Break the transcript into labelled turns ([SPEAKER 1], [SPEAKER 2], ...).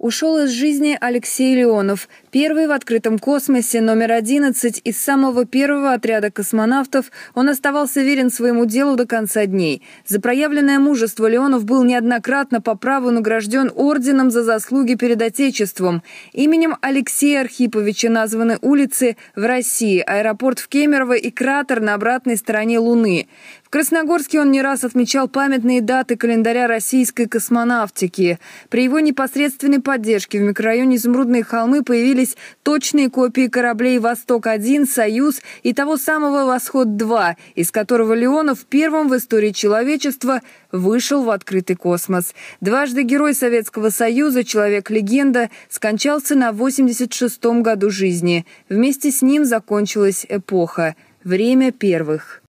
[SPEAKER 1] Ушел из жизни Алексей Леонов, первый в открытом космосе, номер 11 из самого первого отряда космонавтов. Он оставался верен своему делу до конца дней. За проявленное мужество Леонов был неоднократно по праву награжден орденом за заслуги перед Отечеством. Именем Алексея Архиповича названы улицы в России, аэропорт в Кемерово и кратер на обратной стороне Луны. В Красногорске он не раз отмечал памятные даты календаря российской космонавтики. При его непосредственной поддержке в микрорайоне Изумрудные холмы появились точные копии кораблей «Восток-1», «Союз» и того самого «Восход-2», из которого Леонов первым в истории человечества вышел в открытый космос. Дважды герой Советского Союза, человек-легенда, скончался на 86-м году жизни. Вместе с ним закончилась эпоха. Время первых.